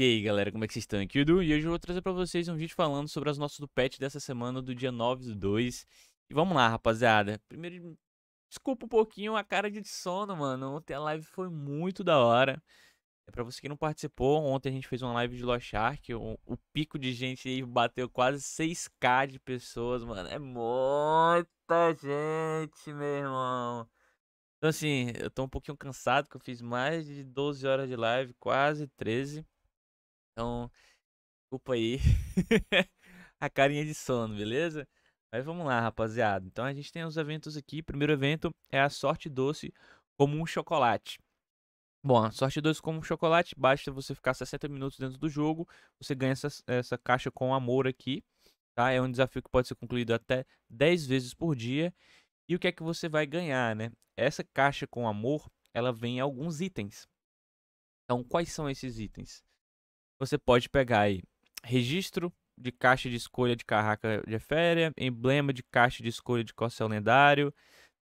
E aí galera, como é que vocês estão? Aqui é Edu, e hoje eu vou trazer pra vocês um vídeo falando sobre as nossas do patch dessa semana, do dia 9 do 2. E vamos lá, rapaziada. Primeiro, desculpa um pouquinho a cara de sono, mano. Ontem a live foi muito da hora. É pra você que não participou, ontem a gente fez uma live de Lost Shark, o, o pico de gente aí bateu quase 6k de pessoas, mano. É muita gente, meu irmão. Então assim, eu tô um pouquinho cansado, que eu fiz mais de 12 horas de live, quase 13 então, desculpa aí a carinha de sono, beleza? Mas vamos lá, rapaziada. Então a gente tem os eventos aqui. Primeiro evento é a sorte doce como um chocolate. Bom, a sorte doce como um chocolate, basta você ficar 60 minutos dentro do jogo, você ganha essa, essa caixa com amor aqui, tá? É um desafio que pode ser concluído até 10 vezes por dia. E o que é que você vai ganhar, né? Essa caixa com amor, ela vem em alguns itens. Então, quais são esses itens? você pode pegar aí registro de caixa de escolha de carraca de féria, emblema de caixa de escolha de corcel lendário,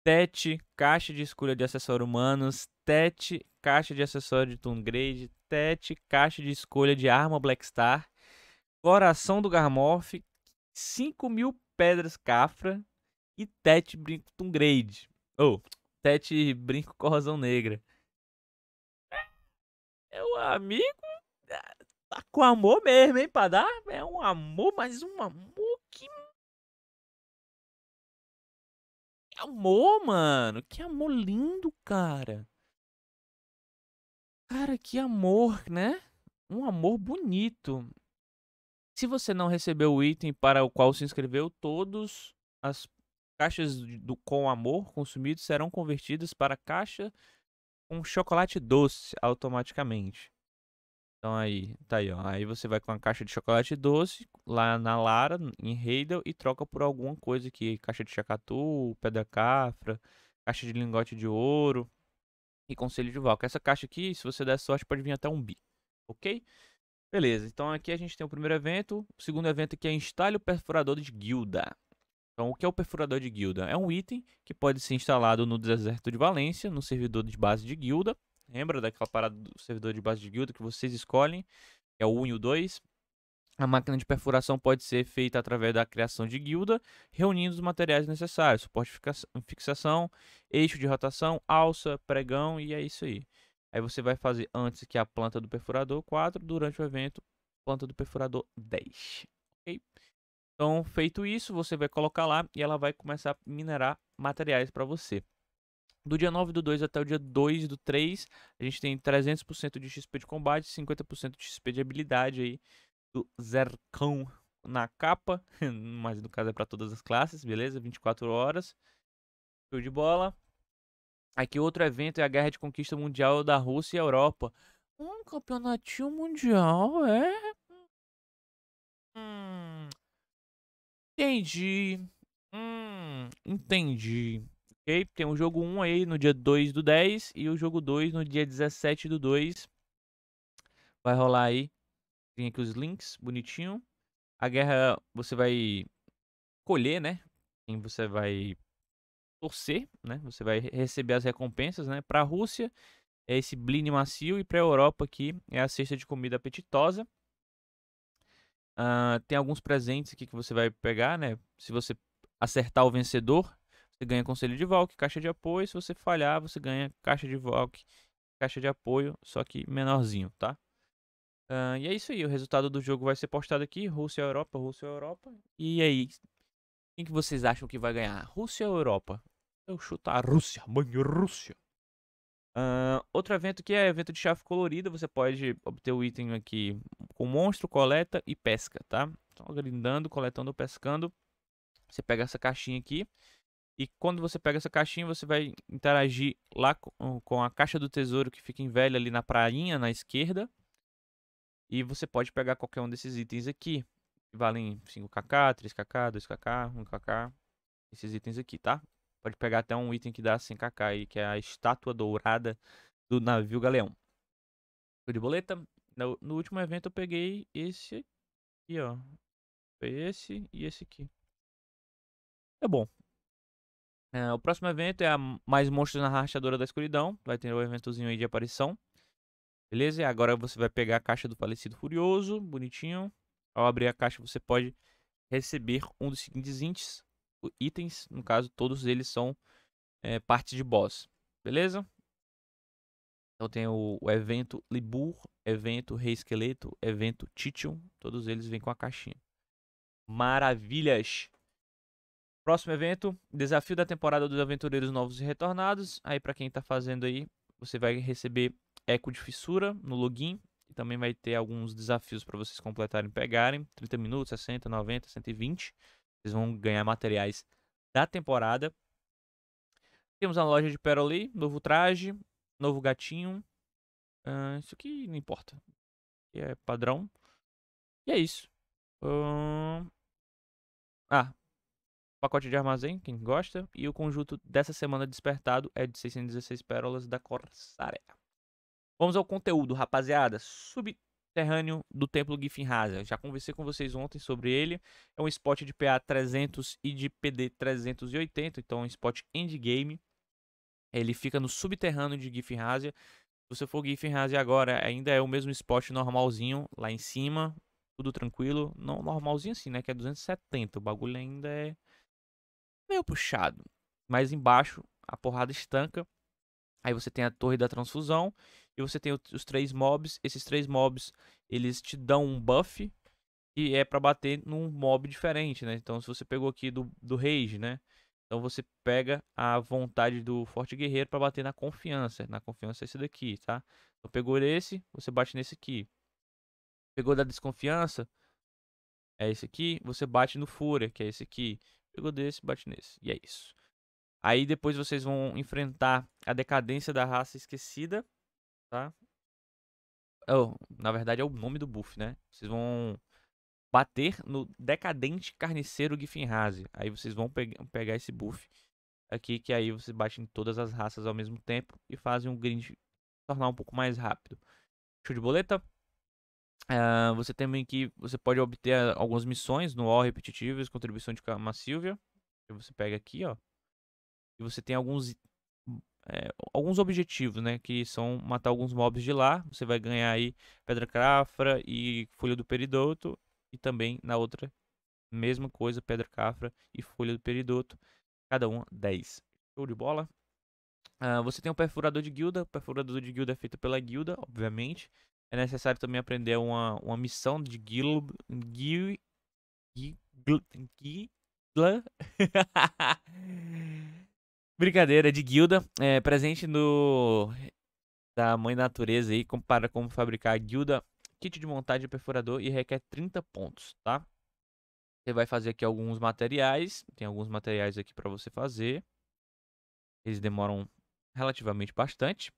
TET, caixa de escolha de acessório humanos, TET, caixa de acessório de Tungrade, TET, caixa de escolha de arma Blackstar, coração do Garmorph, 5 mil pedras cafra e TET brinco Tungrade. Ou, oh, TET brinco corrosão negra. É o amigo tá com amor mesmo, hein, pra dar. É um amor, mas um amor que. Que amor, mano. Que amor lindo, cara. Cara, que amor, né? Um amor bonito. Se você não recebeu o item para o qual se inscreveu, todas as caixas do com amor consumidos serão convertidas para caixa com chocolate doce automaticamente. Então aí, tá aí, ó. Aí você vai com a caixa de chocolate doce lá na Lara, em Heidel, e troca por alguma coisa aqui. Caixa de chacatu, pedra cafra, caixa de lingote de ouro e conselho de valca. Essa caixa aqui, se você der sorte, pode vir até um bi, ok? Beleza, então aqui a gente tem o primeiro evento. O segundo evento aqui é instale o perfurador de guilda. Então, o que é o perfurador de guilda? É um item que pode ser instalado no deserto de Valência, no servidor de base de guilda, Lembra daquela parada do servidor de base de guilda que vocês escolhem? Que é o 1 e o 2. A máquina de perfuração pode ser feita através da criação de guilda, reunindo os materiais necessários, suporte fixação, eixo de rotação, alça, pregão e é isso aí. Aí você vai fazer antes que a planta do perfurador 4, durante o evento, planta do perfurador 10. Ok? Então, feito isso, você vai colocar lá e ela vai começar a minerar materiais para você. Do dia 9 do 2 até o dia 2 do 3, a gente tem 300% de XP de combate, 50% de XP de habilidade aí do Zercão na capa, mas no caso é para todas as classes, beleza? 24 horas. Show de bola. Aqui outro evento é a Guerra de Conquista Mundial da Rússia e Europa. Um campeonatinho mundial, é? Hum, hum entendi. Hum, entendi. Ok? Tem o jogo 1 aí no dia 2 do 10 e o jogo 2 no dia 17 do 2. Vai rolar aí. Tem aqui os links, bonitinho. A guerra você vai colher, né? Quem você vai torcer, né? Você vai receber as recompensas, né? Para a Rússia é esse blini macio e para a Europa aqui é a cesta de comida apetitosa. Uh, tem alguns presentes aqui que você vai pegar, né? Se você acertar o vencedor, você ganha conselho de Valk, caixa de apoio. Se você falhar, você ganha caixa de Valk, caixa de apoio, só que menorzinho, tá? Uh, e é isso aí, o resultado do jogo vai ser postado aqui, Rússia Europa, Rússia Europa. E aí, quem que vocês acham que vai ganhar? Rússia ou Europa? Eu chuto a Rússia, mãe Rússia. Uh, outro evento que é evento de chave colorida, você pode obter o item aqui com monstro, coleta e pesca, tá? Então, grindando, coletando, pescando. Você pega essa caixinha aqui, e quando você pega essa caixinha, você vai interagir lá hum, com a caixa do tesouro que fica em velha ali na prainha, na esquerda. E você pode pegar qualquer um desses itens aqui. Que valem 5kk, 3kk, 2kk, 1kk. Esses itens aqui, tá? Pode pegar até um item que dá 100kk aí, que é a estátua dourada do navio galeão. Tô de boleta. No, no último evento eu peguei esse aqui, ó. Esse e esse aqui. É bom. É, o próximo evento é a Mais Monstros na Rachadora da Escuridão. Vai ter o um eventozinho aí de aparição. Beleza? E agora você vai pegar a caixa do falecido Furioso, bonitinho. Ao abrir a caixa, você pode receber um dos seguintes ints, itens. No caso, todos eles são é, parte de boss. Beleza? Então tem o, o evento Libur, evento Rei Esqueleto, evento Titium. Todos eles vêm com a caixinha. Maravilhas! Próximo evento, desafio da temporada dos aventureiros novos e retornados. Aí para quem tá fazendo aí, você vai receber eco de fissura no login e também vai ter alguns desafios para vocês completarem, pegarem, 30 minutos, 60, 90, 120. Vocês vão ganhar materiais da temporada. Temos a loja de Peroli, novo traje, novo gatinho. Uh, isso aqui não importa. É padrão. E é isso. Uh... Ah, pacote de armazém, quem gosta. E o conjunto dessa semana despertado é de 616 pérolas da Corsária. Vamos ao conteúdo, rapaziada. Subterrâneo do Templo Giffinhasa. Já conversei com vocês ontem sobre ele. É um spot de PA 300 e de PD 380, então é um spot endgame. Ele fica no subterrâneo de Giffinhasa. Se você for Giffinhasa agora, ainda é o mesmo spot normalzinho lá em cima, tudo tranquilo. Não normalzinho assim, né? Que é 270. O bagulho ainda é meio puxado. Mas embaixo a porrada estanca. Aí você tem a torre da transfusão. E você tem os três mobs. Esses três mobs, eles te dão um buff. E é para bater num mob diferente, né? Então se você pegou aqui do, do Rage, né? Então você pega a vontade do Forte Guerreiro para bater na confiança. Na confiança é esse daqui, tá? Então pegou esse, você bate nesse aqui. Pegou da desconfiança, é esse aqui. Você bate no Fúria, que é esse aqui pegou desse, bate nesse. E é isso. Aí depois vocês vão enfrentar a decadência da raça esquecida, tá? Oh, na verdade é o nome do buff, né? Vocês vão bater no decadente carniceiro Giffinhase. Aí vocês vão pe pegar esse buff aqui, que aí vocês batem todas as raças ao mesmo tempo e fazem um grind tornar um pouco mais rápido. Show de boleta? Uh, você também que você pode obter ah, algumas missões no OL repetitivas, contribuição de uma Silvia. Você pega aqui, ó. E você tem alguns é, alguns objetivos, né? Que são matar alguns mobs de lá. Você vai ganhar aí Pedra Cafra e Folha do Peridoto. E também na outra, mesma coisa, Pedra Cafra e Folha do Peridoto. Cada um 10. Show de bola. Uh, você tem um perfurador de guilda. O perfurador de guilda é feito pela guilda, obviamente é necessário também aprender uma, uma missão de Gil... Gil... Gil... Gil... Brincadeira é de guilda, é, presente no da Mãe Natureza aí, compara como fabricar a guilda, kit de montagem de perfurador e requer 30 pontos, tá? Você vai fazer aqui alguns materiais, tem alguns materiais aqui para você fazer. Eles demoram relativamente bastante.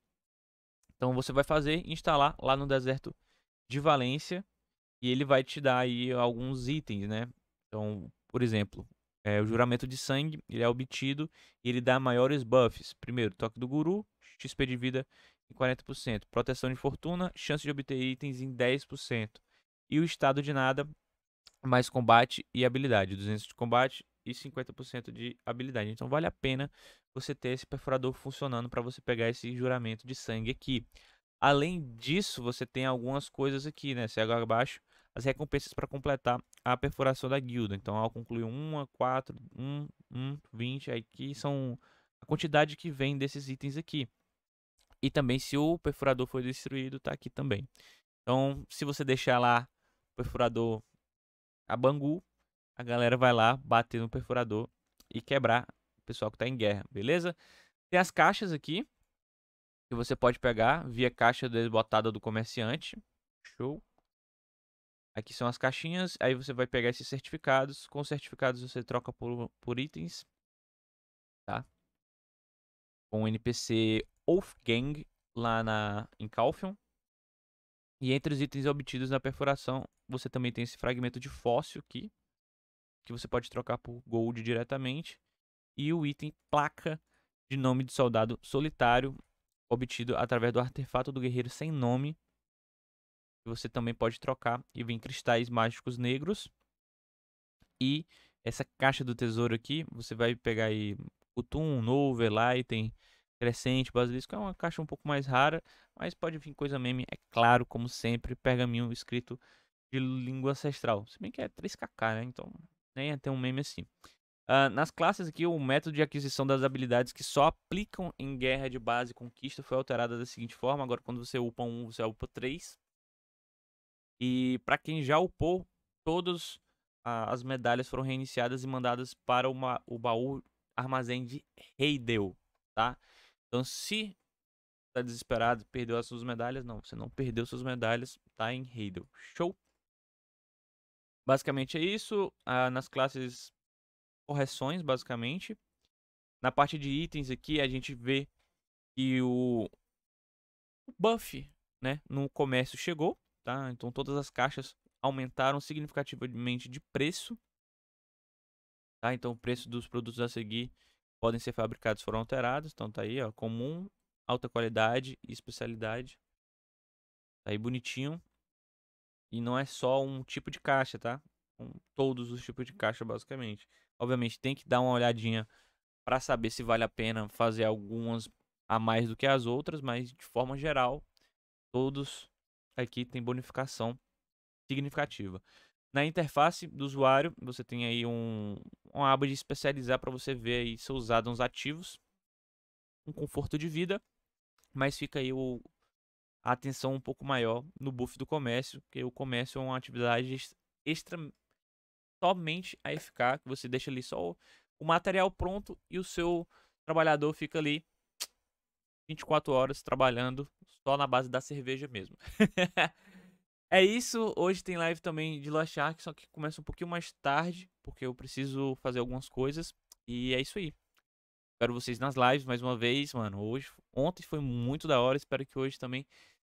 Então você vai fazer, instalar lá no deserto de Valência e ele vai te dar aí alguns itens, né? Então, por exemplo, é, o juramento de sangue, ele é obtido e ele dá maiores buffs. Primeiro, toque do guru, XP de vida em 40%, proteção de fortuna, chance de obter itens em 10% e o estado de nada mais combate e habilidade, 200 de combate e 50% de habilidade. Então vale a pena você ter esse perfurador funcionando para você pegar esse juramento de sangue aqui. Além disso, você tem algumas coisas aqui, né? Cego abaixo, as recompensas para completar a perfuração da guilda. Então, ao concluir uma, quatro, um, um, vinte, aqui são a quantidade que vem desses itens aqui. E também, se o perfurador foi destruído, tá aqui também. Então, se você deixar lá o perfurador a Bangu, a galera vai lá bater no perfurador e quebrar o pessoal que tá em guerra, beleza? Tem as caixas aqui, que você pode pegar via caixa desbotada do comerciante. Show. Aqui são as caixinhas, aí você vai pegar esses certificados. Com os certificados você troca por, por itens, tá? Com o NPC Wolfgang lá na, em Calfion. E entre os itens obtidos na perfuração, você também tem esse fragmento de fóssil aqui que você pode trocar por gold diretamente, e o item placa de nome de soldado solitário, obtido através do artefato do guerreiro sem nome, você também pode trocar e vem cristais mágicos negros. E essa caixa do tesouro aqui, você vai pegar aí Kutum, Novo, Elighten, Crescente, Basilisco. É uma caixa um pouco mais rara, mas pode vir coisa meme, é claro, como sempre, pergaminho escrito de língua ancestral. Se bem que é 3kk, né? Então né? Tem um meme assim. Uh, nas classes aqui, o método de aquisição das habilidades que só aplicam em guerra de base e conquista foi alterado da seguinte forma. Agora, quando você upa um, você upa três. E para quem já upou, todas uh, ah, as medalhas foram reiniciadas e mandadas para uma, o baú armazém de Heidel, tá? Então, se tá desesperado, perdeu as suas medalhas, não, você não perdeu suas medalhas, tá em Heidel. Show? Basicamente é isso. Ah, nas classes correções, basicamente. Na parte de itens aqui, a gente vê que o, o buff né, no comércio chegou. Tá? Então todas as caixas aumentaram significativamente de preço. Tá? Então o preço dos produtos a seguir podem ser fabricados foram alterados. Então tá aí, ó, comum, alta qualidade e especialidade. Tá aí bonitinho. E não é só um tipo de caixa, tá? Um, todos os tipos de caixa, basicamente. Obviamente, tem que dar uma olhadinha para saber se vale a pena fazer algumas a mais do que as outras, mas de forma geral, todos aqui tem bonificação significativa. Na interface do usuário, você tem aí um, uma aba de especializar para você ver aí seus addons ativos, um conforto de vida, mas fica aí o atenção um pouco maior no buff do comércio, porque o comércio é uma atividade extra somente a FK, que você deixa ali só o material pronto e o seu trabalhador fica ali 24 horas trabalhando só na base da cerveja mesmo. é isso, hoje tem live também de La Shark, só que começa um pouquinho mais tarde, porque eu preciso fazer algumas coisas. E é isso aí. Espero vocês nas lives mais uma vez, mano. Hoje, ontem foi muito da hora, espero que hoje também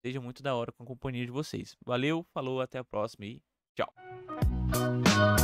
Seja muito da hora com a companhia de vocês. Valeu, falou, até a próxima e tchau.